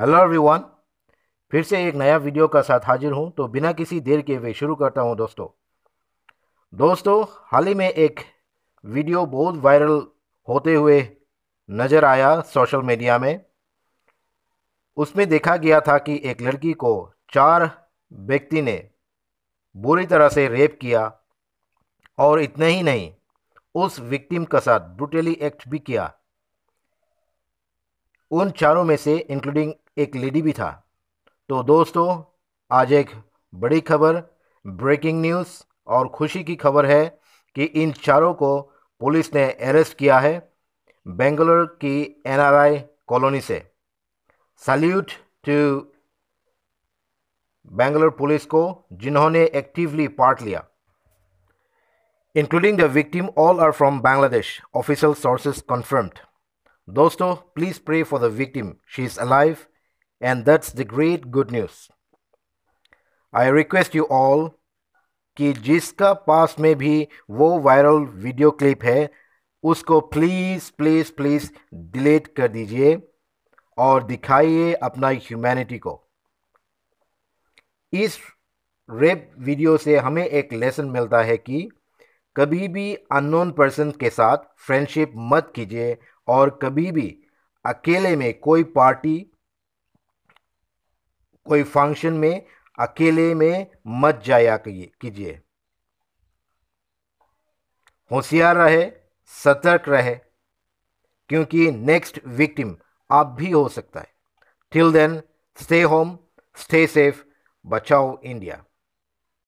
Hello everyone फिर से एक नया वीडियो का साथ हाजिर हूं तो बिना किसी देर के वे शुरू करता हूं दोस्तों दोस्तों हाल ही में एक वीडियो बहुत वायरल होते हुए नज़र आया सोशल मीडिया में उसमें देखा गया था कि एक लड़की को चार व्यक्ति ने बुरी तरह से रेप किया और इतना ही नहीं उस विक्टिम का साथ ब्रुटेली एक्ट भी किया उन चारों में से इंक्लूडिंग एक लेडी भी था तो दोस्तों आज एक बड़ी खबर ब्रेकिंग न्यूज़ और खुशी की खबर है कि इन चारों को पुलिस ने अरेस्ट किया है बेंगलोर की एनआरआई कॉलोनी से सल्यूट टू बेंगलोर पुलिस को जिन्होंने एक्टिवली पार्ट लिया including the victim all are from Bangladesh official sources confirmed दोस्तों please pray for the victim she is alive And that's the great good news. I request you all कि जिसका पास में भी वो viral video clip है उसको please please please delete कर दीजिए और दिखाइए अपना ह्यूमैनिटी को इस रेप वीडियो से हमें एक लेसन मिलता है कि कभी भी अननोन पर्सन के साथ फ्रेंडशिप मत कीजिए और कभी भी अकेले में कोई पार्टी कोई फंक्शन में अकेले में मत जाया कीजिए होशियार रहे सतर्क रहे क्योंकि नेक्स्ट विक्टिम आप भी हो सकता है till then stay home stay safe बचाओ इंडिया